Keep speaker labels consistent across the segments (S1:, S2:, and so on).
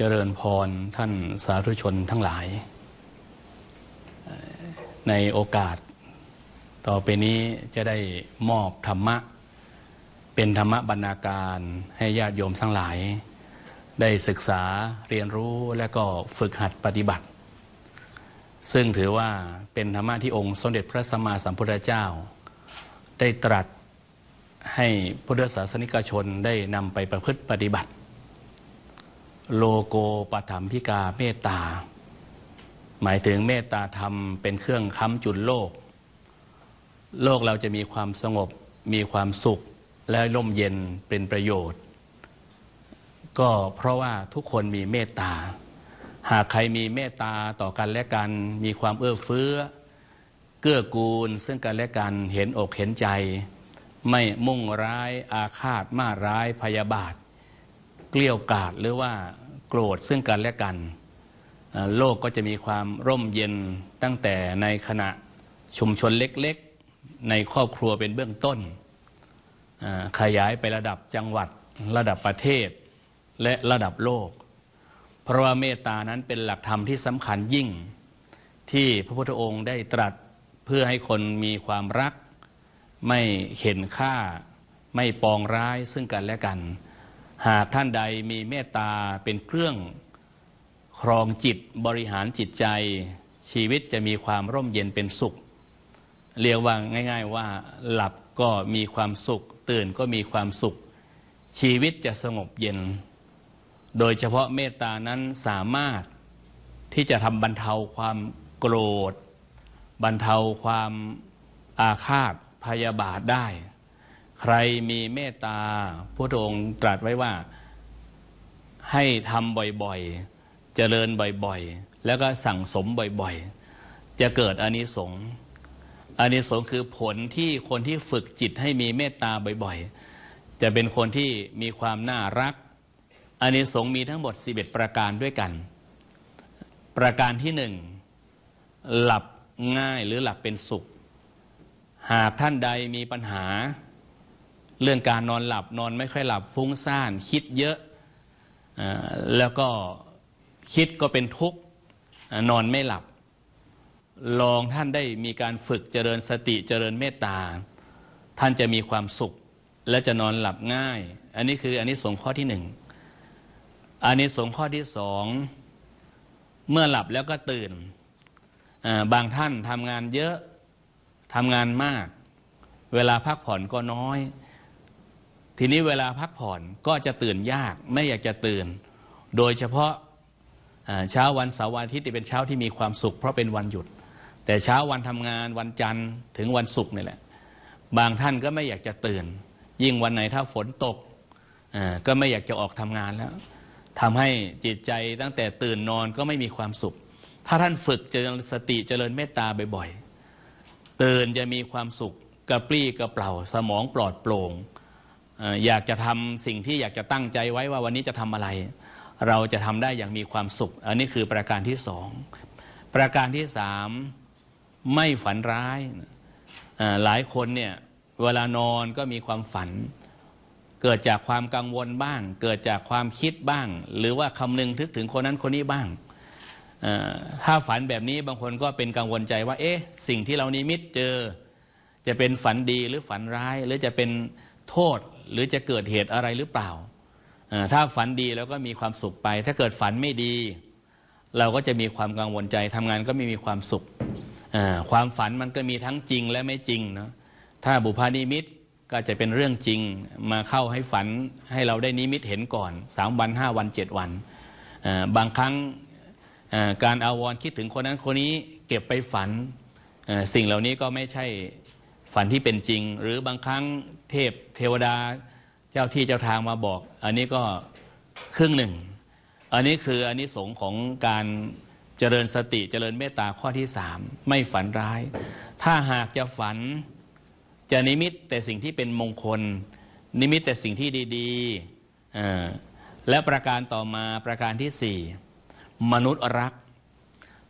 S1: เจริญพรท่านสาธุชนทั้งหลาย ในโอกาสต่อไปนี้จะได้มอบธรรมะ เป็นธรรมะบรรณาการให้ญาติโยมทั้งหลาย ได้ศึกษาเรียนรู้และก็ฝึกหัดปฏิบัติ ซึ่งถือว่าเป็นธรรมะที่องค์สมเด็จพระสัมมาสัมพุทธเจ้า ได้ตรัสให้พุทธศาสนิกชนได้นำไปประพฤติปฏิบัติโลโกปฐมพิกาเมตตา หมายถึงเมตตาธรรมเป็นเครื่องค้ำจุนโลก โลกเราจะมีความสงบมีความสุขและร่มเย็นเป็นประโยชน์ ก็เพราะว่าทุกคนมีเมตตา หากใครมีเมตตาต่อกันและกัน มีความเอื้อเฟื้อ เกื้อ กูลซึ่งกันและกันเห็นอกเห็นใจ ไม่มุ่งร้ายอาฆาตมาร้ายพยาบาท เกลี้ยวกาดหรือว่าโกรธซึ่งกันและกัน โลกก็จะมีความร่มเย็นตั้งแต่ในขณะชุมชนเล็กๆ ในครอบครัวเป็นเบื้องต้น ขยายไประดับจังหวัดระดับประเทศและระดับโลก เพราะว่าเมตตา นั้นเป็นหลักธรรมที่สำคัญยิ่งที่พระพุทธองค์ได้ตรัสเพื่อให้คนมีความรัก ไม่เข็นฆ่าไม่ปองร้ายซึ่งกันและกันหากท่านใดมีเมตตาเป็นเครื่องครองจิตบริหารจิตใจ ชีวิตจะมีความร่มเย็นเป็นสุข เรียกว่าง่าย ๆว่าหลับก็มีความสุข ตื่นก็มีความสุข ชีวิตจะสงบเย็น โดยเฉพาะเมตตานั้นสามารถที่จะทำบรรเทาความโกรธ บรรเทาความอาฆาตพยาบาทได้ใครมีเมตตาพระองค์ตรัสไว้ว่า ให้ทำบ่อยๆเจริญบ่อยๆแล้วก็สั่งสมบ่อยๆจะเกิดอนิสงส์อนิสงส์คือผลที่คนที่ฝึกจิตให้มีเมตตาบ่อยๆจะเป็นคนที่มีความน่ารักอนิสงส์มีทั้งหมด11 ประการด้วยกัน ประการที่หนึ่ง หลับง่ายหรือหลับเป็นสุข หากท่านใดมีปัญหาเรื่องการนอนหลับนอนไม่ค่อยหลับฟุ้งซ่านคิดเยอะ แล้วก็คิดก็เป็นทุกข์นอนไม่หลับ ลองท่านได้มีการฝึกเจริญสติเจริญเมตตา ท่านจะมีความสุขและจะนอนหลับง่ายอันนี้คืออันนี้สงข้อที่หนึ่งอันนี้สงข้อที่สองเมื่อหลับแล้วก็ตื่น บางท่านทำงานเยอะทำงานมาก เวลาพักผ่อนก็น้อยทีนี้เวลาพักผ่อนก็จะตื่นยากไม่อยากจะตื่น โดยเฉพาะเช้าวันเสาร์วันอาทิตย์เป็นเช้าที่มีความสุขเพราะเป็นวันหยุด แต่เช้าวันทำงานวันจันทร์ถึงวันศุกร์นี่แหละบางท่านก็ไม่อยากจะตื่น ยิ่งวันไหนถ้าฝนตกก็ไม่อยากจะออกทำงานแล้วทำให้จิตใจตั้งแต่ตื่นนอนก็ไม่มีความสุข ถ้าท่านฝึกเจริญสติเจริญเมตตาบ่อยๆ ตื่นจะมีความสุขกระปรี้กระเปร่าสมองปลอดโปร่งอยากจะทำสิ่งที่อยากจะตั้งใจไว้ว่าวันนี้จะทำอะไร เราจะทำได้อย่างมีความสุข อันนี้คือประการที่สองประการที่สามไม่ฝันร้าย หลายคนเนี่ย เวลานอนก็มีความฝัน เกิดจากความกังวลบ้าง เกิดจากความคิดบ้าง หรือว่าคำนึงทึกถึงคนนั้นคนนี้บ้าง ถ้าฝันแบบนี้บางคนก็เป็นกังวลใจว่า เอ๊ะสิ่งที่เรานิมิตเจอ จะเป็นฝันดีหรือฝันร้ายหรือจะเป็นโทษหรือจะเกิดเหตุอะไรหรือเปล่า ถ้าฝันดีเราก็มีความสุขไป ถ้าเกิดฝันไม่ดี เราก็จะมีความกังวลใจทำงานก็ไม่มีความสุขความฝันมันก็มีทั้งจริงและไม่จริงเนาะถ้าบุพานิมิตก็จะเป็นเรื่องจริงมาเข้าให้ฝันให้เราได้นิมิตเห็นก่อน3วัน5วัน7วันบางครั้งการอาวรคิดถึงคนนั้นคนนี้เก็บไปฝันสิ่งเหล่านี้ก็ไม่ใช่ฝันที่เป็นจริง หรือบางครั้งเทพเทวดาเจ้าที่เจ้าทางมาบอก อันนี้ก็ครึ่งหนึ่ง อันนี้คืออันนี้สงของการเจริญสติเจริญเมตตาข้อที่สามไม่ฝันร้าย ถ้าหากจะฝันจะนิมิตแต่สิ่งที่เป็นมงคล นิมิตแต่สิ่งที่ดีๆและประการต่อมาประการที่สี่มนุษย์รัก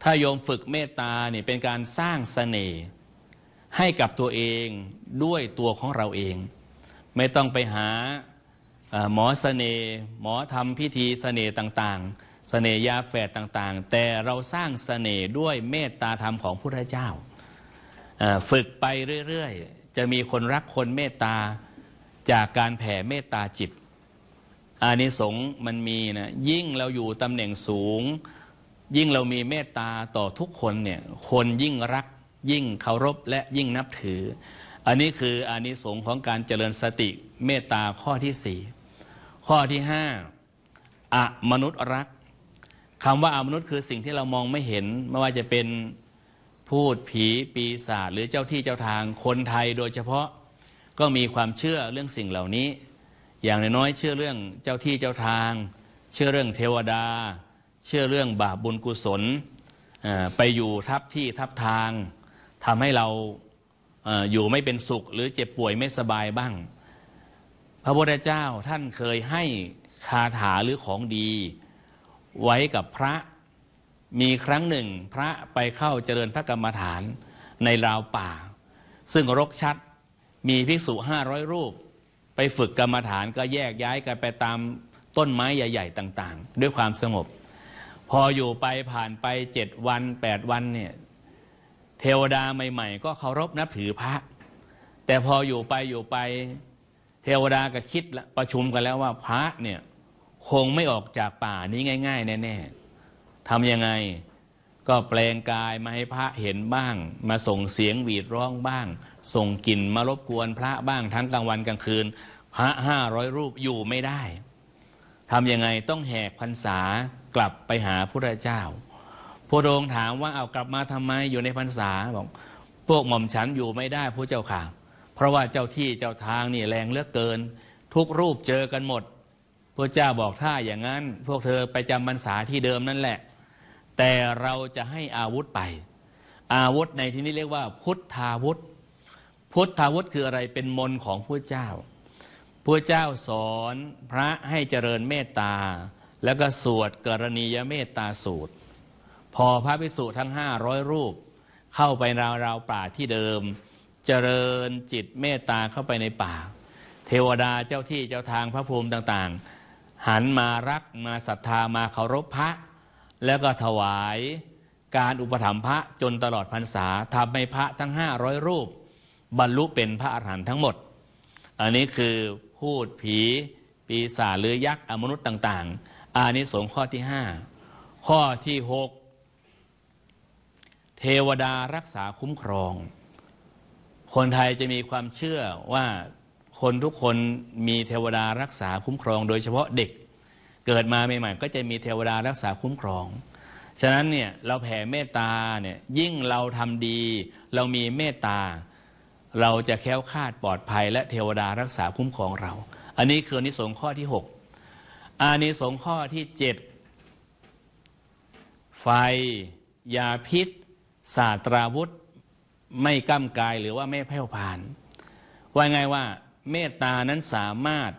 S1: ถ้าโยมฝึกเมตตาเนี่ยเป็นการสร้างสเสน่ห์ให้กับตัวเองด้วยตัวของเราเอง ไม่ต้องไปหาหมอสเสน่ห์หมอทำพิธีสเสน่ห์ต่างๆสเสน่ห์ยาแฝดต่างๆ แต่เราสร้างสเสน่ห์ด้วยเมตตาธรรมของพระพุทธเจ้าฝึกไปเรื่อยๆจะมีคนรักคนเมตตาจากการแผ่เมตตาจิตอานิสงส์มันมีนะยิ่งเราอยู่ตำแหน่งสูง ยิ่งเรามีเมตตาต่อทุกคนเนี่ยคนยิ่งรักยิ่งเคารพ และยิ่งนับถือ อันนี้คืออานิสงส์ของการเจริญสติเมตตาข้อที่สี่ข้อที่ห้าอะมนุษย์รักคำว่าอามนุษย์คือสิ่งที่เรามองไม่เห็นไม่ว่าจะเป็นพูดผีปีศาจหรือเจ้าที่เจ้าทางคนไทยโดยเฉพาะก็มีความเชื่อเรื่องสิ่งเหล่านี้ อย่างน้อยเชื่อเรื่องเจ้าที่เจ้าทาง เชื่อเรื่องเทวดา เชื่อเรื่องบาปบุญกุศลไปอยู่ทับที่ทับทางทำให้เราอยู่ไม่เป็นสุขหรือเจ็บป่วยไม่สบายบ้าง พระพุทธเจ้าท่านเคยให้คาถาหรือของดี ไว้กับพระมีครั้งหนึ่งพระไปเข้าเจริญพระกรรมฐานในราวป่า ซึ่งรกชัดมีภิกษุห้าร้อยรูป ไปฝึกกรรมฐานก็แยกย้ายกันไปตามต้นไม้ใหญ่ ๆ ต่างๆ ด้วยความสงบ พออยู่ไปผ่านไปเจ็ดวันแปดวันเนี่ยเทวดาใหม่ๆ ก็เคารพนับถือพระ แต่พออยู่ไปอยู่ไป เทวดาก็คิดละประชุมกันแล้วว่าพระเนี่ยคงไม่ออกจากป่านี้ง่ายๆแน่ๆทำยังไงก็แปลงกายมาให้พระเห็นบ้าง มาส่งเสียงหวีดร้องบ้าง ส่งกลิ่นมารบกวนพระบ้างทั้งกลางวันกลางคืน พระห้าร้อยรูปอยู่ไม่ได้ทำยังไงต้องแหกพรรษากลับไปหาพระเจ้าพระองค์ถามว่าเอากลับมาทำไมอยู่ในพรรษาบอก พวกหม่อมฉันอยู่ไม่ได้พระเจ้าค่ะ เพราะว่าเจ้าที่เจ้าทางนี่แรงเลือกเกิน ทุกรูปเจอกันหมดพระเจ้าบอกถ้าอย่างนั้น พวกเธอไปจำพรรษาที่เดิมนั่นแหละ แต่เราจะให้อาวุธไป อาวุธในที่นี้เรียกว่า พุทธาวุธ พุทธาวุธคืออะไรเป็นมนของพระเจ้าพระเจ้าสอนพระให้เจริญเมตตา แล้วก็สวดกรณียเมตตาสูตรพอพระภิกษุทั้งห้าร้อยรูป เข้าไปราวราวป่าที่เดิมเจริญจิตเมตตาเข้าไปในป่า เทวดาเจ้าที่เจ้าทางพระภูมิต่างๆ หันมารักมาศรัทธามาเคารพพระ แล้วก็ถวายการอุปถัมภะจนตลอดพรรษาทำให้พระทั้งห้าร้อยรูป บรรลุเป็นพระอรหันต์ทั้งหมด อันนี้คือพูดผีปีศาจหรือยักษ์อมนุษย์ต่างๆอานิสงส์ข้อที่ 5 ข้อที่6เทวดารักษาคุ้มครอง คนไทยจะมีความเชื่อว่าคนทุกคนมีเทวดารักษาคุ้มครอง โดยเฉพาะเด็ก เกิดมาใหม่ๆก็จะมีเทวดารักษาคุ้มครอง ฉะนั้นเนี่ย เราแผ่เมตตาเนี่ยยิ่งเราทำดี เรามีเมตตา เราจะแค้วคาดปลอดภัยและเทวดารักษาคุ้มครองเรา อันนี้คืออนิสงส์ข้อที่ 6อานิสงส์ข้อที่ 7 ไฟ ยาพิษศาสตราวุธไม่ก้ากายหรือว่าไม่แผ่วผ่านว่าไงว่า เมตตานั้นสามารถ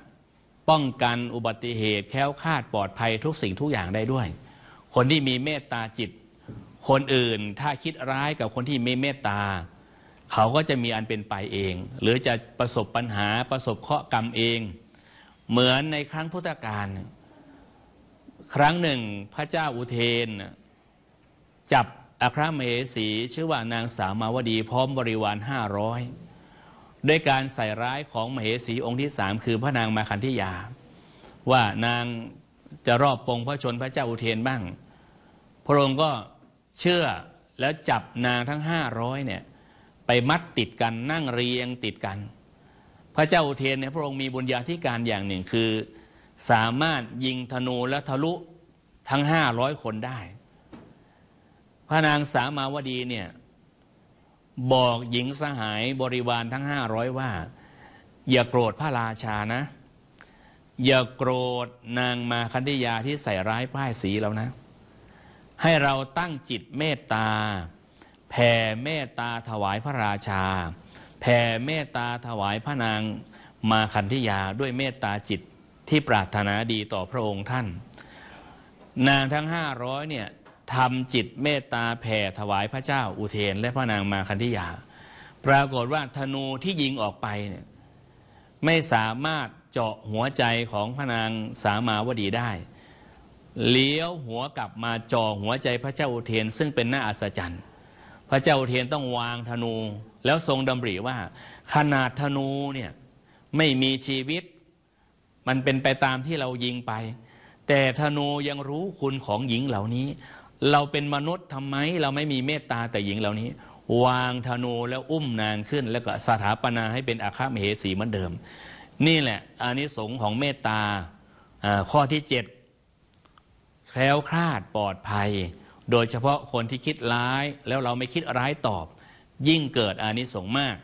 S1: ป้องกันอุบัติเหตุ แค้วคาดปลอดภัยทุกสิ่งทุกอย่างได้ด้วย คนที่มีเมตตาจิต คนอื่นถ้าคิดร้ายกับคนที่มีเมตตา เขาก็จะมีอันเป็นไปเอง หรือจะประสบปัญหาประสบเคราะห์กรรมเอง เหมือนในครั้งพุทธกาลครั้งหนึ่งพระเจ้าอุเทนจับอัครมเหสีชื่อว่านางสาวมาวดีพร้อมบริวารห้าร้อยด้วยการใส่ร้ายของมเหสีองค์ที่สามคือพระนางมาคันธิยา ว่านางจะรอบปงพระชนพระเจ้าอุเทนบ้าง พระองค์ก็เชื่อแล้วจับนางทั้งห้าร้อยเนี่ยไปมัดติดกันนั่งเรียงติดกัน พระเจ้าอุเทนเนี่ยพระองค์มีบุญญาธิการอย่างหนึ่งคือ สามารถยิงธนูและทะลุทั้งห้าร้อยคนได้พระนางสามาวดีเนี่ย บอกหญิงสหายบริวารทั้งห้าร้อยว่า อย่าโกรธพระราชานะ อย่าโกรธนางมาคันธยาที่ใส่ร้ายป้ายสีแล้วนะ ให้เราตั้งจิตเมตตาแผ่เมตตาถวายพระราชาแผ่เมตตาถวายพระนางมาคันธยาด้วยเมตตาจิตที่ปรารถนาดีต่อพระองค์ท่าน นางทั้งห้าร้อยเนี่ยทำจิตเมตตาแผ่ถวายพระเจ้าอุเทน และพระนางมาคันธิยา ปรากฏว่าธนูที่ยิงออกไปเนี่ยไม่สามารถเจาะหัวใจของพระนางสามาวดีได้ เลี้ยวหัวกลับมาจ่อหัวใจพระเจ้าอุเทน ซึ่งเป็นหน้าอัศจรรย์ พระเจ้าอุเทนต้องวางธนูแล้วทรงดำริว่า ขนาดธนูเนี่ยไม่มีชีวิต มันเป็นไปตามที่เรายิงไป แต่ธนูยังรู้คุณของหญิงเหล่านี้เราเป็นมนุษย์ทำไม เราไม่มีเมตตาแต่หญิงเหล่านี้ วางธนูแล้วอุ้มนางขึ้น แล้วก็สถาปนาให้เป็นอาฆาตมเหสีเหมือนเดิม นี่แหละอานิสงส์ของเมตตาข้อที่เจ็ดแคล้วคลาดปลอดภัย โดยเฉพาะคนที่คิดร้ายแล้วเราไม่คิดร้ายตอบ ยิ่งเกิดอานิสงส์มาก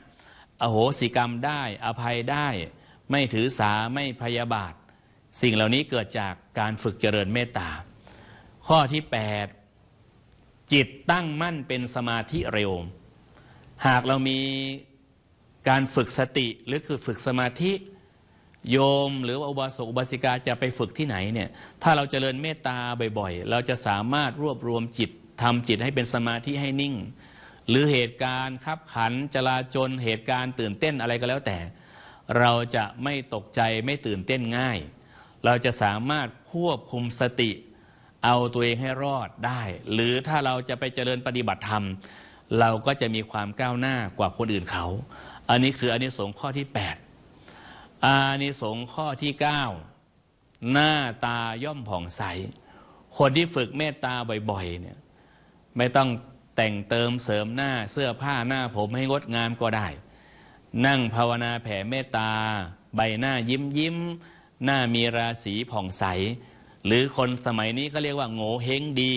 S1: อโหสิกรรมได้อภัยได้ ไม่ถือสาไม่พยาบาทสิ่งเหล่านี้เกิดจากการฝึกเจริญเมตตาข้อที่ 8จิตตั้งมั่นเป็นสมาธิเร็วหากเรามีการฝึกสติหรือคือฝึกสมาธิโยมหรืออุบาสกอุบาสิกาจะไปฝึกที่ไหนเนี่ยถ้าเราจเจริญเมตตาบ่อยๆ เราจะสามารถรวบรวมจิตทำจิตให้เป็นสมาธิให้นิ่ง หรือเหตุการณ์ขับขันจลาจลเหตุการณ์ตื่น เต้นอะไรก็แล้วแต่ เราจะไม่ตกใจไม่ตื่นเต้นง่าย เราจะสามารถควบคุมสติเอาตัวเองให้รอดได้ หรือถ้าเราจะไปเจริญปฏิบัติธรรม เราก็จะมีความก้าวหน้ากว่าคนอื่นเขา อันนี้คืออันนี้สงข้อที่ 8 อานิสงข้อที่ 9 หน้าตาย่อมผ่องใส คนที่ฝึกเมตตาบ่อยๆเนี่ยไม่ต้องแต่งเติมเสริมหน้าเสื้อผ้าหน้าผมให้งดงามก็ได้ นั่งภาวนาแผ่เมตตาใบหน้ายิ้มยิ้มหน้ามีราศีผ่องใสหรือคนสมัยนี้ก็เรียกว่า โง่เฮงดี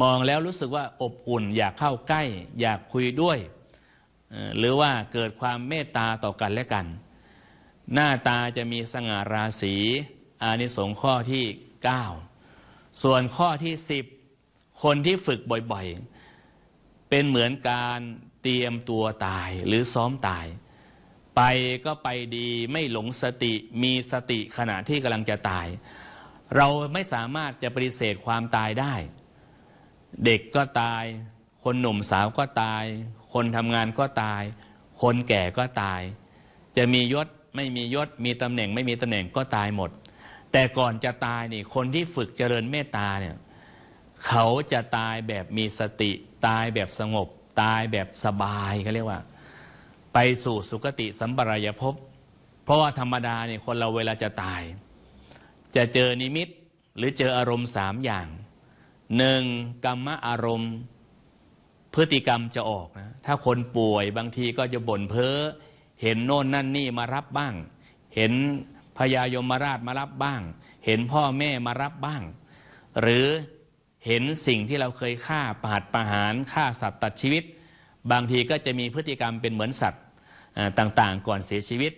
S1: มองแล้วรู้สึกว่าอบอุ่นอยากเข้าใกล้ อยากคุยด้วย หรือว่าเกิดความเมตตาต่อกันและกัน หน้าตาจะมีสง่าราศีอานิสงส์ข้อที่ 9 ส่วนข้อที่ 10 คนที่ฝึกบ่อยๆ เป็นเหมือนการเตรียมตัวตายหรือซ้อมตาย ไปก็ไปดีไม่หลงสติมีสติขณะที่กำลังจะตายเราไม่สามารถจะปฏิเสธความตายได้ เด็กก็ตาย คนหนุ่มสาวก็ตาย คนทำงานก็ตาย คนแก่ก็ตาย จะมียศไม่มียศมีตำแหน่ง ไม่มีตำแหน่งก็ตายหมด แต่ก่อนจะตายนี่คนที่ฝึกเจริญเมตตาเนี่ยเขาจะตายแบบมีสติ ตายแบบสงบ ตายแบบสบายเขาเรียกว่า ไปสู่สุคติสัมปรายภพเพราะว่าธรรมดาเนี่ยคนเราเวลาจะตายจะเจอนิมิตหรือเจออารมณ์สามอย่างหนึ่งกรรมอารมณ์พฤติกรรมจะออกนะถ้าคนป่วยบางทีก็จะบ่นเพ้อ เห็นโน่นนั่นนี่มารับบ้าง เห็นพญายมราชมารับบ้าง เห็นพ่อแม่มารับบ้าง หรือเห็นสิ่งที่เราเคยฆ่าประหัประหารฆ่าสัตว์ตัดชีวิต บางทีก็จะมีพฤติกรรมเป็นเหมือนสัตว์ต่างๆ ก่อนเสียชีวิต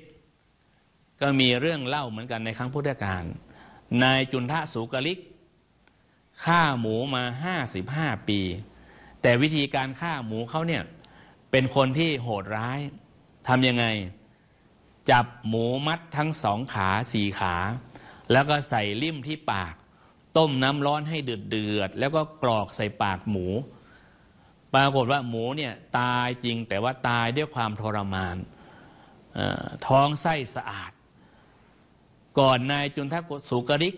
S1: ก็มีเรื่องเล่าเหมือนกันในครั้งพุทธกาลนายจุนทะสุกลิกฆ่าหมูมาห้าสิบห้าปี แต่วิธีการฆ่าหมูเขาเนี่ย เป็นคนที่โหดร้ายทำยังไงจับหมูมัดทั้งสองขาสี่ขา แล้วก็ใส่ลิ่มที่ปาก ต้มน้ำร้อนให้เดือดเดือด แล้วก็กรอกใส่ปากหมู ปรากฏว่าหมูเนี่ย ตายจริงแต่ว่าตายด้วยความทรมานท้องไส้สะอาดก่อนนายจุนทะสุกริก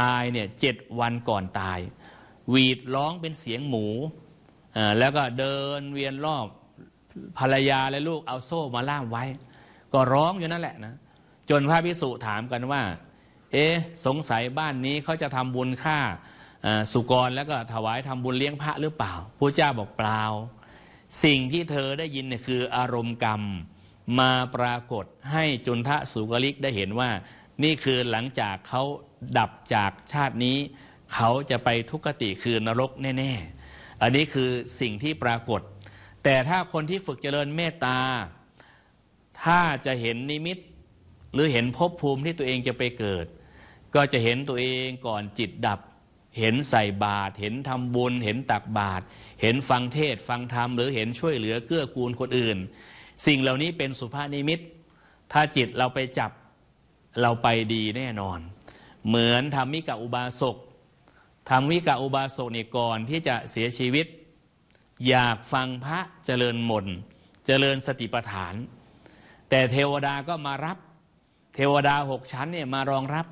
S1: ตายเนี่ยเจ็ดวันก่อนตายหวีดร้องเป็นเสียงหมู แล้วก็เดินเวียนรอบภรรยาและลูกเอาโซ่มาล่ามไว้ ก็ร้องอยู่นั่นแหละนะ จนพระพิสุถามกันว่า เอ๊สงสัยบ้านนี้เขาจะทำบุญฆ่า สุกรแล้วก็ถวายทำบุญเลี้ยงพระหรือเปล่าพระเจ้าบอกเปล่า สิ่งที่เธอได้ยินเนี่ยคืออารมณ์กรรมมาปรากฏให้จุนทะสุกริกได้เห็นว่านี่คือหลังจากเขาดับจากชาตินี้เขาจะไปทุกขติคือนรกแน่ ๆ อันนี้คือสิ่งที่ปรากฏ แต่ถ้าคนที่ฝึกเจริญเมตตา ถ้าจะเห็นนิมิตหรือเห็นภพภูมิที่ตัวเองจะไปเกิด ก็จะเห็นตัวเองก่อนจิตดับ เห็นใส่บาตรเห็นทำบุญ เห็นตักบาตร เห็นฟังเทศ ฟังธรรม หรือเห็นช่วยเหลือเกื้อกูลคนอื่น สิ่งเหล่านี้เป็นสุภาพนิมิต ถ้าจิตเราไปจับเราไปดีแน่นอน เหมือนธรรมิกะอุบาสกธรรมิกะอุบาสกนี่ก่อนที่จะเสียชีวิต อยากฟังพระเจริญมนต์เจริญสติปัฏฐาน แต่เทวดาก็มารับเทวดาหกชั้นเนี่ยมารองรับ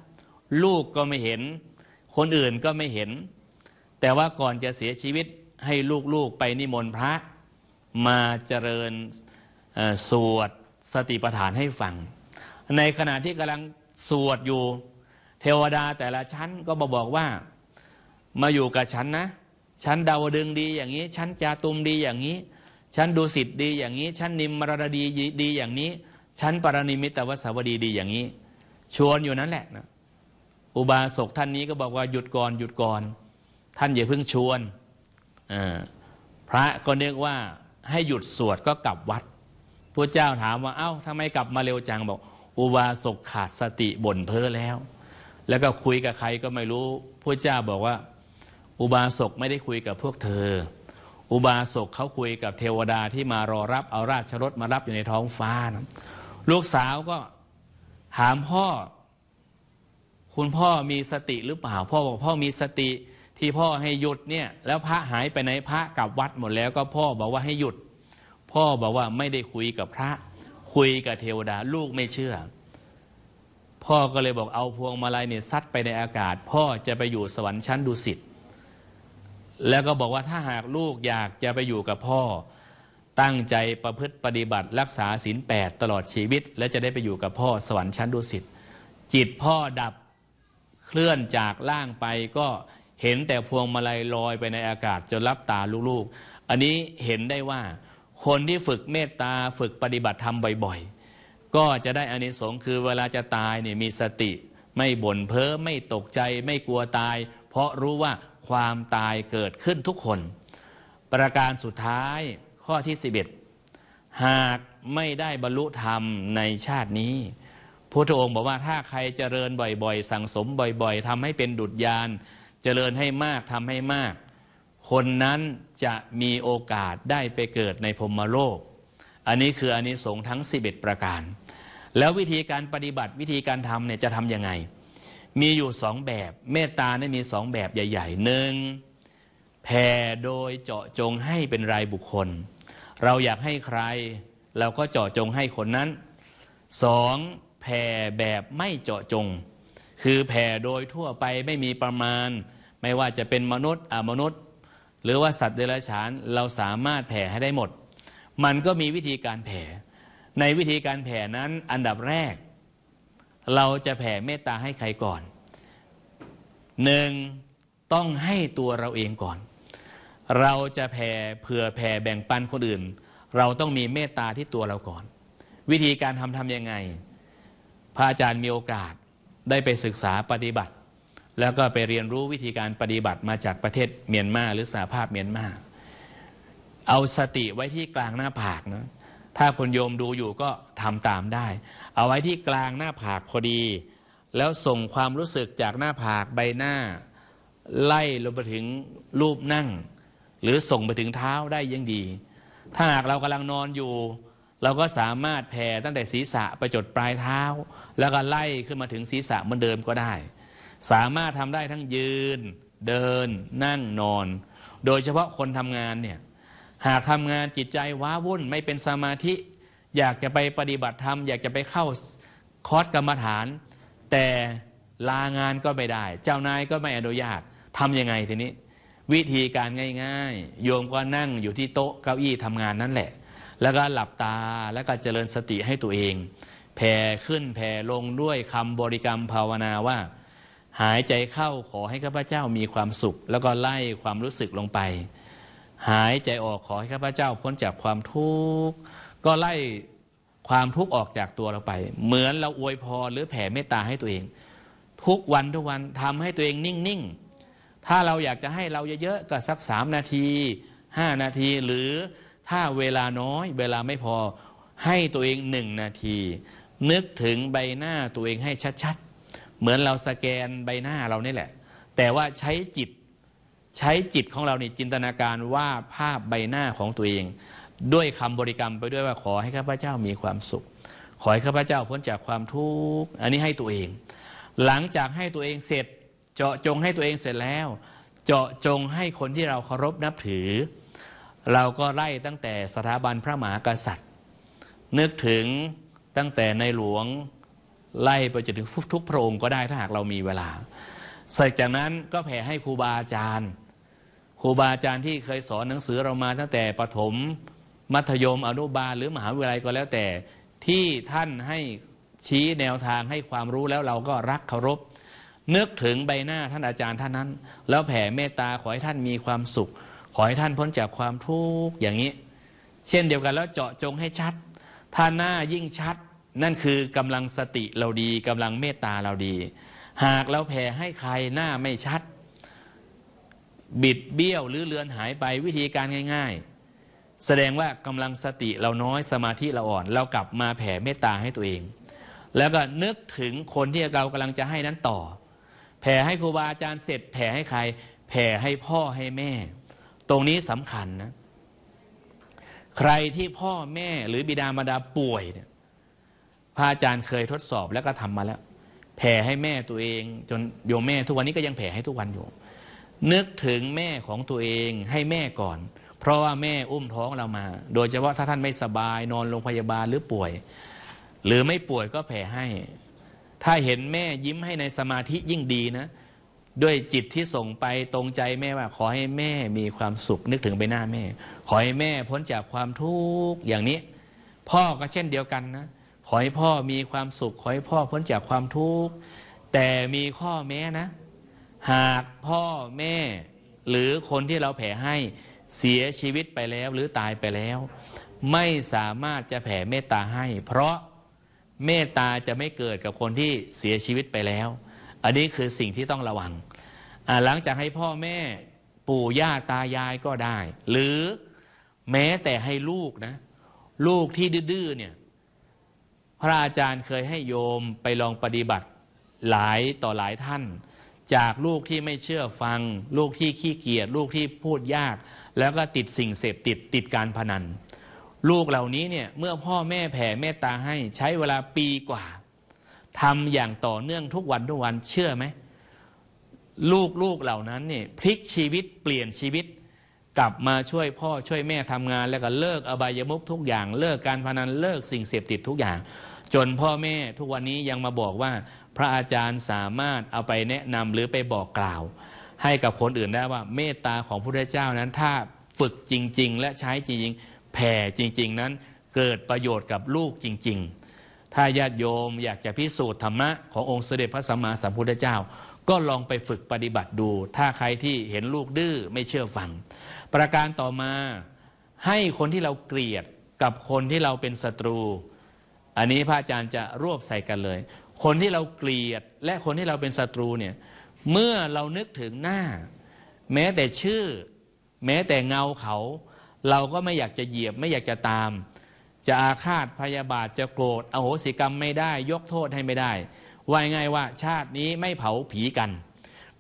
S1: ลูกก็ไม่เห็น คนอื่นก็ไม่เห็น แต่ว่าก่อนจะเสียชีวิตให้ลูกๆไปนิมนต์พระ มาเจริญสวด สติปัฏฐานให้ฟังในขณะที่กำลังสวดอยู่เทวดาแต่ละชั้นก็มาบอกว่ามาอยู่กับฉันนะ ฉันดาวดึงดีอย่างนี้ ฉัน จาตุมดีอย่างนี้ ฉันดูสิทธิ์ดีอย่างนี้ ฉันนิมมรดดีดีอย่างนี้ ฉันปรนิมิตวสวดีดีอย่างนี้ ชวนอยู่นั้นแหละนะอุบาสกท่านนี้ก็บอกว่า หยุดก่อนหยุดก่อนท่านอย่าเพิ่งชวนพระก็เรียกว่าให้หยุดสวดก็กลับวัดพระเจ้าถามว่าเอา้าทำไมกลับมาเร็วจังบอกอุบาสกขาดสติบ่นเพ้อแล้ว แล้วก็คุยกับใครก็ไม่รู้พระเจ้าบอกว่า อุบาสกไม่ได้คุยกับพวกเธอ อุบาสกเขาคุยกับเทวดาที่มารอรับ เอาราชรถมารับอยู่ในท้องฟ้านะลูกสาวก็ถามพ่อ คุณพ่อมีสติหรือเปล่า พ่อบอกพ่อมีสติที่พ่อให้หยุดเนี่ย แล้วพระหายไปไหนพระกลับวัดหมดแล้วก็พ่อบอกว่าให้หยุด พ่อบอกว่าไม่ได้คุยกับพระคุยกับเทวดาลูกไม่เชื่อ พ่อก็เลยบอกเอาพวงมาลัยเนี่ยซัดไปในอากาศ พ่อจะไปอยู่สวรรค์ชั้นดุสิตแล้วก็บอกว่าถ้าหากลูกอยากจะไปอยู่กับพ่อตั้งใจประพฤติปฏิบัติรักษาศีลแปดตลอดชีวิต และจะได้ไปอยู่กับพ่อสวรรค์ชั้นดุสิตจิตพ่อดับเคลื่อนจากล่างไปก็เห็นแต่พวงมาลัยลอยไปในอากาศจนรับตาลูกๆ อันนี้เห็นได้ว่าคนที่ฝึกเมตตาฝึกปฏิบัติธรรมบ่อย ๆ ก็จะได้อานิสงส์คือเวลาจะตายเนี่ยมีสติ ไม่บ่นเพ้อ ไม่ตกใจไม่กลัวตาย เพราะรู้ว่าความตายเกิดขึ้นทุกคน ประการสุดท้ายข้อที่11หากไม่ได้บรรลุธรรมในชาตินี้พระองค์บอกว่าถ้าใครเจริญบ่อยๆ สั่งสมบ่อยๆทำให้เป็นดุจยาน เจริญให้มากทำให้มากคนนั้นจะมีโอกาสได้ไปเกิดในพรมโลก อันนี้คืออันนี้สงทั้ง 11 ประการ แล้ววิธีการปฏิบัติวิธีการทำเนี่ยจะทำยังไง มีอยู่สองแบบเมตตาเนี่ยมีสองแบบใหญ่ๆหนึ่งแผ่โดยเจาะจงให้เป็นรายบุคคล เราอยากให้ใครเราก็เจาะจงให้คนนั้นสองแผ่แบบไม่เจาะจง คือแผ่โดยทั่วไปไม่มีประมาณ ไม่ว่าจะเป็นมนุษย์อมนุษย์หรือว่าสัตว์เดรัจฉานเราสามารถแผ่ให้ได้หมด มันก็มีวิธีการแผ่ ในวิธีการแผ่นั้นอันดับแรก เราจะแผ่เมตตาให้ใครก่อน หนึ่ง ต้องให้ตัวเราเองก่อน เราจะแผ่เผื่อแผ่แบ่งปันคนอื่น เราต้องมีเมตตาที่ตัวเราก่อน วิธีการทำทำยังไง พระอาจารย์มีโอกาสได้ไปศึกษาปฏิบัติแล้วก็ไปเรียนรู้วิธีการปฏิบัติมาจากประเทศเมียนมาหรือสหภาพเมียนมา เอาสติไว้ที่กลางหน้าผากนะถ้าคนโยมดูอยู่ก็ทำตามได้ เอาไว้ที่กลางหน้าผากพอดี แล้วส่งความรู้สึกจากหน้าผากใบหน้า ไล่ลงไปถึงรูปนั่ง หรือส่งไปถึงเท้าได้ยังดี ถ้าหากเรากำลังนอนอยู่ เราก็สามารถแผ่ตั้งแต่ศีรษะไปจดปลายเท้า แล้วก็ไล่ขึ้นมาถึงศีรษะเหมือนเดิมก็ได้สามารถทำได้ทั้งยืน เดิน นั่งนอน โดยเฉพาะคนทำงานเนี่ย หากทำงานจิตใจว้าวุ่นไม่เป็นสมาธิ อยากจะไปปฏิบัติธรรมอยากจะไปเข้าคอร์สกรรมฐาน แต่ลางานก็ไม่ได้ เจ้านายก็ไม่อนุญาตทำยังไงทีนี้ วิธีการง่าย ๆ โยมก็นั่งอยู่ที่โต๊ะเก้าอี้ทำงาน นั่นแหละ แล้วก็หลับตาแล้วก็เจริญสติให้ตัวเองแผ่ขึ้นแผ่ลงด้วยคำบริกรรมภาวนาว่าหายใจเข้าขอให้ข้าพเจ้ามีความสุข แล้วก็ไล่ความรู้สึกลงไป หายใจออกขอให้ข้าพเจ้าพ้นจากความทุกข์ก็ไล่ความทุกข์ออกจากตัวเราไป เหมือนเราอวยพรหรือแผ่เมตตาให้ตัวเอง ทุกวันทุกวันทำให้ตัวเองนิ่งๆ ถ้าเราอยากจะให้เราเยอะๆก็สักสามนาทีห้านาทีหรือถ้าเวลาน้อยเวลาไม่พอให้ตัวเองหนึ่งนาที นึกถึงใบหน้าตัวเองให้ชัดๆเหมือนเราสแกนใบหน้าเรานี่แหละ แต่ว่าใช้จิตใช้จิตของเราเนี่จินตนาการว่าภาพใบหน้าของตัวเอง ด้วยคำบริกรรมไปด้วยว่าขอให้ข้าพเจ้ามีความสุข ขอให้ข้าพเจ้าพ้นจากความทุกข์อันนี้ให้ตัวเอง หลังจากให้ตัวเองเสร็จ เจาะจงให้ตัวเองเสร็จแล้ว เจาะจงให้คนที่เราเคารพนับถือ เราก็ไล่ตั้งแต่สถาบันพระมหากษัตริย์ นึกถึงตั้งแต่ในหลวงไล่ไปจนถึงทุกพระองค์ก็ได้ถ้าหากเรามีเวลาเสร็จจากนั้นก็แผ่ให้ครูบาอาจารย์ ครูบาอาจารย์ที่เคยสอนหนังสือเรามาตั้งแต่ประถม มัธยมอนุบาล หรือมหาวิทยาลัยก็แล้วแต่ ที่ท่านให้ชี้แนวทางให้ความรู้แล้วเราก็รักเคารพ นึกถึงใบหน้าท่านอาจารย์ท่านนั้น แล้วแผ่เมตตาขอให้ท่านมีความสุข ขอให้ท่านพ้นจากความทุกข์อย่างนี้ เช่นเดียวกันแล้วเจาะจงให้ชัดท่านหน้ายิ่งชัดนั่นคือกำลังสติเราดี กำลังเมตตาเราดี หากเราแผ่ให้ใครหน้าไม่ชัด บิดเบี้ยวหรือเลือนหายไปวิธีการง่าย ๆ แสดงว่ากำลังสติเราน้อยสมาธิเราอ่อน เรากลับมาแผ่เมตตาให้ตัวเอง แล้วก็นึกถึงคนที่เรากำลังจะให้นั้นต่อ แผ่ให้ครูบาอาจารย์เสร็จแผ่ให้ใคร แผ่ให้พ่อให้แม่ ตรงนี้สำคัญนะ ใครที่พ่อแม่หรือบิดามารดาป่วยเนี่ยพระอาจารย์เคยทดสอบแล้วก็ทำมาแล้ว แผ่ให้แม่ตัวเอง จนโยมแม่ทุกวันนี้ก็ยังแผ่ให้ทุกวันอยู่ นึกถึงแม่ของตัวเองให้แม่ก่อน เพราะว่าแม่อุ้มท้องเรามา โดยเฉพาะถ้าท่านไม่สบายนอนโรงพยาบาลหรือป่วย หรือไม่ป่วยก็แผ่ให้ ถ้าเห็นแม่ยิ้มให้ในสมาธิยิ่งดีนะ ด้วยจิตที่ส่งไปตรงใจแม่ว่า ขอให้แม่มีความสุขนึกถึงไปหน้าแม่ ขอให้แม่พ้นจากความทุกข์อย่างนี้ พ่อก็เช่นเดียวกันนะขอให้พ่อมีความสุข ขอให้พ่อพ้นจากความทุกข์แต่มีข้อแม้นะหากพ่อแม่หรือคนที่เราแผ่ให้เสียชีวิตไปแล้ว หรือตายไปแล้ว ไม่สามารถจะแผ่เมตตาให้ เพราะ เมตตาจะไม่เกิดกับคนที่เสียชีวิตไปแล้ว อันนี้คือสิ่งที่ต้องระวังหลังจากให้พ่อแม่ปู่ย่าตายายก็ได้ หรือแม้แต่ให้ลูกนะ ลูกที่ดื้อเนี่ยพระอาจารย์เคยให้โยมไปลองปฏิบัติหลายต่อหลายท่าน จากลูกที่ไม่เชื่อฟัง ลูกที่ขี้เกียจลูกที่พูดยาก แล้วก็ติดสิ่งเสพติดติดการพนัน ลูกเหล่านี้เนี่ยเมื่อพ่อแม่แผ่เมตตาให้ใช้เวลาปีกว่าทำอย่างต่อเนื่องทุกวันทุกวันเชื่อไหมลูกลูกเหล่านั้นเนี่ยพลิกชีวิตเปลี่ยนชีวิตกลับมาช่วยพ่อช่วยแม่ทำงาน แล้วก็เลิกอบายมุกทุกอย่าง เลิกการพนันเลิกสิ่งเสพติดทุกอย่างจนพ่อแม่ทุกวันนี้ยังมาบอกว่า พระอาจารย์สามารถเอาไปแนะนำหรือไปบอกกล่าว ให้กับคนอื่นได้ว่าเมตตาของพระพุทธเจ้านั้น ถ้าฝึกจริงๆ และใช้จริงๆแผ่จริง ๆ นั้น เกิดประโยชน์กับลูกจริง ๆ ถ้าญาติโยมอยากจะพิสูจน์ธรรมะ ขององค์เสด็จพระสัมมาสัมพุทธเจ้า ก็ลองไปฝึกปฏิบัติดู ถ้าใครที่เห็นลูกดื้อไม่เชื่อฟัง ประการต่อมาให้คนที่เราเกลียดกับคนที่เราเป็นศัตรูอันนี้พระอาจารย์จะรวบใส่กันเลย คนที่เราเกลียดและคนที่เราเป็นศัตรูเนี่ย เมื่อเรานึกถึงหน้า แม้แต่ชื่อ แม้แต่เงาเขา เราก็ไม่อยากจะเหยียบไม่อยากจะตาม จะอาฆาตพยาบาท จะโกรธ อโหสิกรรมไม่ได้ ยกโทษให้ไม่ได้ ว่าง่ายว่าชาตินี้ไม่เผาผีกัน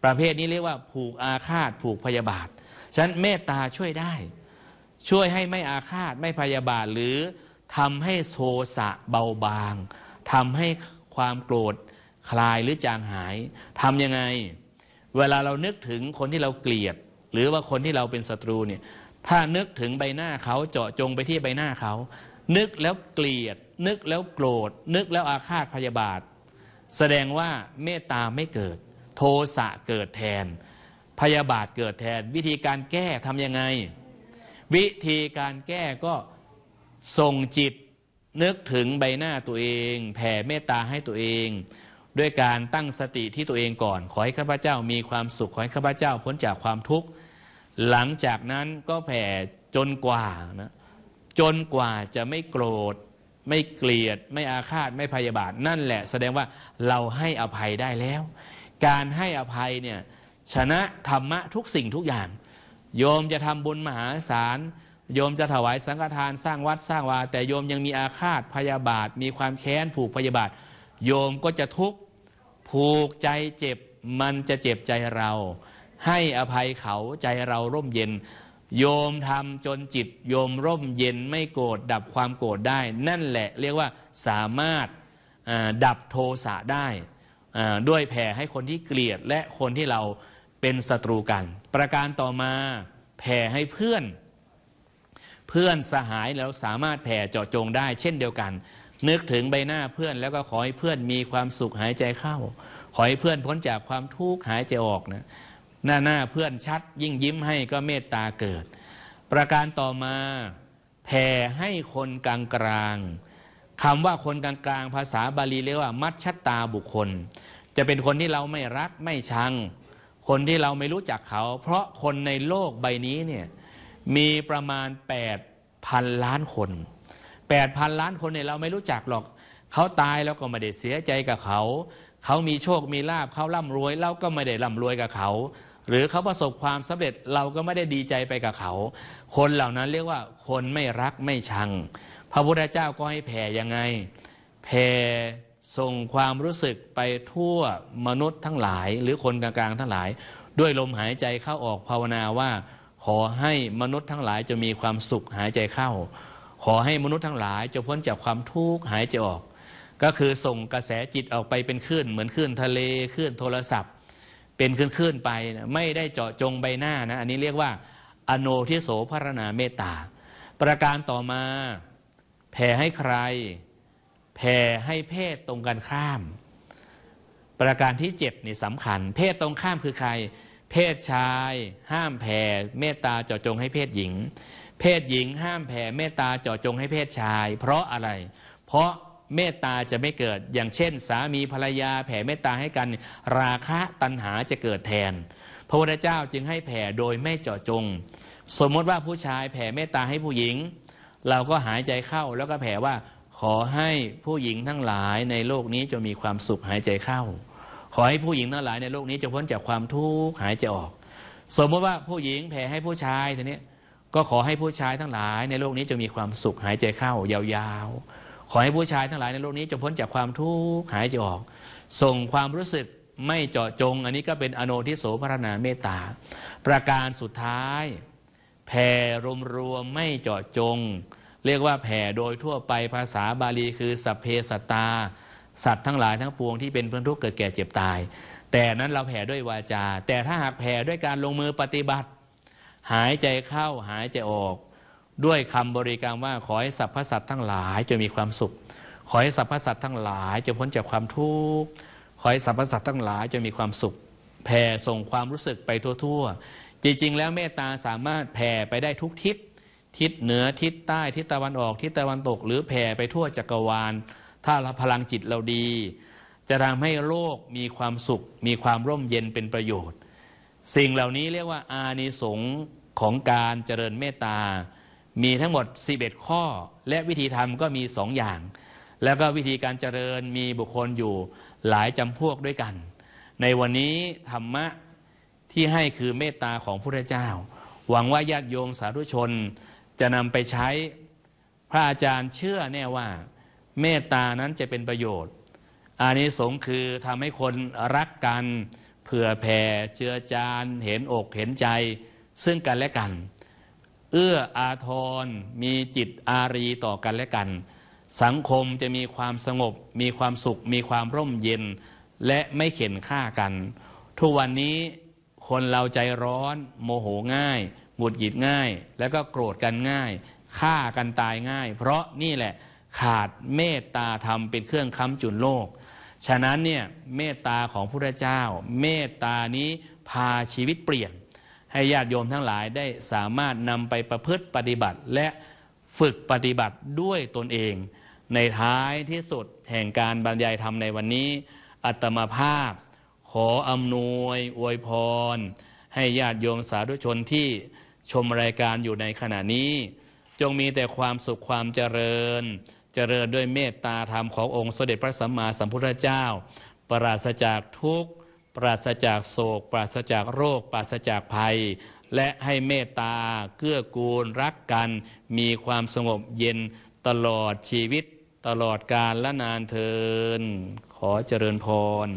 S1: ประเภทนี้เรียกว่าผูกอาฆาตผูกพยาบาทฉะนั้นเมตตาช่วยได้ ช่วยให้ไม่อาฆาตไม่พยาบาทหรือทำให้โทสะเบาบางทำให้ความโกรธคลายหรือจางหายทำยังไง เวลาเรานึกถึงคนที่เราเกลียด หรือว่าคนที่เราเป็นศัตรูเนี่ยถ้านึกถึงใบหน้าเขาเจาะจงไปที่ใบหน้าเขา นึกแล้วเกลียด นึกแล้วโกรธนึกแล้วอาฆาตพยาบาทแสดงว่าเมตตาไม่เกิด โทสะเกิดแทน พยาบาทเกิดแทน วิธีการแก้ทำยังไง วิธีการแก้ก็ส่งจิตนึกถึงใบหน้าตัวเอง แผ่เมตตาให้ตัวเอง ด้วยการตั้งสติที่ตัวเองก่อน ขอให้ข้าพเจ้ามีความสุขขอให้ข้าพเจ้าพ้นจากความทุกข์หลังจากนั้นก็แผ่จนกว่านะจนกว่าจะไม่โกรธ ไม่เกลียดไม่อาฆาตไม่พยาบาทนั่นแหละแสดงว่าเราให้อภัยได้แล้ว การให้อภัยเนี่ยชนะธรรมะทุกสิ่งทุกอย่าง โยมจะทำบุญมหาศาลโยมจะถวายสังฆทานสร้างวัดสร้างวาแต่โยมยังมีอาฆาตพยาบาท มีความแค้นผูกพยาบาท โยมก็จะทุกข์ผูกใจเจ็บมันจะเจ็บใจเรา ให้อภัยเขาใจเราร่มเย็น โยมทำจนจิต โยมร่มเย็นไม่โกรธดับความโกรธได้ นั่นแหละเรียกว่าสามารถดับโทสะได้ด้วยแผ่ให้คนที่เกลียดและคนที่เราเป็นศัตรูกัน ประการต่อมาแผ่ให้เพื่อนเพื่อนสหายแล้วสามารถแผ่เจาะจงได้เช่นเดียวกัน นึกถึงใบหน้าเพื่อนแล้วก็ขอให้เพื่อนมีความสุขหายใจเข้า ขอให้เพื่อนพ้นจากความทุกข์หายใจออกนะหน้าหน้าเพื่อนชัดยิ่งยิ้มให้ก็เมตตาเกิด ประการต่อมาแผ่ให้คนกลางกลางคำว่าคนกลางกลางภาษาบาลีเรียกว่า มัชชตาบุคคล จะเป็นคนที่เราไม่รักไม่ชัง คนที่เราไม่รู้จักเขา เพราะคนในโลกใบนี้เนี่ยมีประมาณ 8,000 ล้านคน 8,000 ล้านคน เนี่ยเราไม่รู้จักหรอกเขาตายแล้วก็ไม่ได้เสียใจกับเขาเขามีโชคมีลาบเขาร่ำรวยเราก็ไม่ได้ร่ำรวยกับเขาหรือเขาประสบความสำเร็จเราก็ไม่ได้ดีใจไปกับเขา คนเหล่านั้นเรียกว่าคนไม่รักไม่ชัง พระพุทธเจ้าก็ให้แผ่ยังไงแผ่ส่งความรู้สึกไปทั่วมนุษย์ทั้งหลาย หรือคนกลางๆทั้งหลาย ด้วยลมหายใจเข้าออกภาวนาว่าขอให้มนุษย์ทั้งหลายจะมีความสุขหายใจเข้า ขอให้มนุษย์ทั้งหลายจะพ้นจากความทุกข์หายใจออก ก็คือส่งกระแสจิตออกไปเป็นคลื่น เหมือนคลื่น ทะเลคลื่นโทรศัพท์ เป็นคลื่นๆ ไปนไม่ได้เจาะจงใบหน้านะอันนี้เรียกว่าอโนทิโสพรณาเมตตา ประการต่อมาแผ่ให้ใครแผ่ให้เพศตรงกันข้าม ประการที่เจ็ดนี่สำคัญเพศตรงข้ามคือใครเพศชาย ห้ามแผ่เมตตาเจาะจงให้เพศหญิง เพศหญิง ห้ามแผ่เมตตาเจาะจงให้เพศชาย เพราะอะไร เพราะเมตตาจะไม่เกิด อย่างเช่น สามีภรรยา แผ่เมตตาให้กันราคะตัณหาจะเกิดแทนพระพุทธเจ้าจึงให้แผ่โดยไม่เจาะจง สมมติว่าผู้ชายแผ่เมตตาให้ผู้หญิง เราก็หายใจเข้า แล้วก็แผ่ว่าขอให้ผู้หญิงทั้งหลายในโลกนี้จะมีความสุขหายใจเข้าขอให้ผู้หญิงทั้งหลายในโลกนี้จะพ้นจากความทุกข์หายใจออก สมมติว่าผู้หญิงแผ่ให้ผู้ชายทีนี้ก็ขอให้ผู้ชายทั้งหลายในโลกนี้จะมีความสุขหายใจเข้ายาว ๆ ขอให้ผู้ชายทั้งหลายในโลกนี้จะพ้นจากความทุกข์หายใจออก ส่งความรู้สึกไม่เจาะจง อันนี้ก็เป็นอโนทิโสพระนาเมตตาประการสุดท้าย แผ่รวมรวมไม่เจาะจง เรียกว่าแผ่โดยทั่วไปภาษาบาลี คือสัพเพสตาสัตว์ทั้งหลายทั้งปวงที่เป็นเพื่อนทุกข์เกิดแก่เจ็บตาย แต่นั้นเราแผ่ด้วยวาจา แต่ถ้าหากแผ่ด้วยการลงมือปฏิบัติ หายใจเข้าหายใจออก ด้วยคำบริกรรมว่าขอให้สรรพสัตว์ทั้งหลายจะมีความสุข ขอให้สรรพสัตว์ทั้งหลายจะพ้นจากความทุกข์ขอให้สรรพสัตว์ทั้งหลายจะมีความสุขแผ่ส่งความรู้สึกไปทั่วๆ จริงๆ แล้วเมตตาสามารถแผ่ไปได้ทุกทิศ ทิศเหนือทิศใต้ทิศตะวันออกทิศตะวันตก หรือแผ่ไปทั่วจักรวาลถ้าพลังจิตเราดี จะทำให้โลกมีความสุข มีความร่มเย็นเป็นประโยชน์ สิ่งเหล่านี้เรียกว่าอานิสงส์ของการเจริญเมตตามีทั้งหมด 11 ข้อ และวิธีทำก็มีสองอย่าง แล้วก็วิธีการเจริญมีบุคคลอยู่หลายจำพวกด้วยกัน ในวันนี้ธรรมะที่ให้คือเมตตาของพระเจ้า หวังว่าญาติโยมสาธุชนจะนำไปใช้พระอาจารย์เชื่อแน่ว่าเมตตานั้นจะเป็นประโยชน์ อานิสงส์คือทำให้คนรักกัน เผื่อแผ่เจือจานเห็นอกเห็นใจซึ่งกันและกัน เอื้ออาทรมีจิตอารีต่อกันและกัน สังคมจะมีความสงบ มีความสุข มีความร่มเย็น และไม่เข็นฆ่ากัน ทุกวันนี้คนเราใจร้อนโมโหง่ายหงุดหงิดง่าย แล้วก็โกรธกันง่าย ฆ่ากันตายง่าย เพราะนี่แหละขาดเมตตาธรรมเป็นเครื่องค้ำจุนโลก ฉะนั้นเนี่ยเมตตาของพระเจ้า เมตตานี้พาชีวิตเปลี่ยน ให้ญาติโยมทั้งหลายได้สามารถนำไปประพฤติปฏิบัติและฝึกปฏิบัติด้วยตนเอง ในท้ายที่สุดแห่งการบรรยายธรรมในวันนี้ อัตมาภาพ ขออำนวย อวยพร ให้ญาติโยมสาธุชนที่ชมรายการอยู่ในขณะนี้ จงมีแต่ความสุขความเจริญเจริญด้วยเมตตาธรรมขององค์สมเด็จพระสัมมาสัมพุทธเจ้า ปราศจากทุกข์ ปราศจากโศก ปราศจากโรคปราศจากภัย และให้เมตตา เกื้อกูลรักกัน มีความสงบเย็นตลอดชีวิต ตลอดกาลและนานเทินขอเจริญพร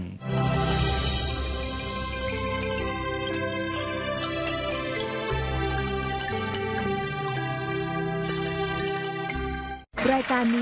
S1: การนี้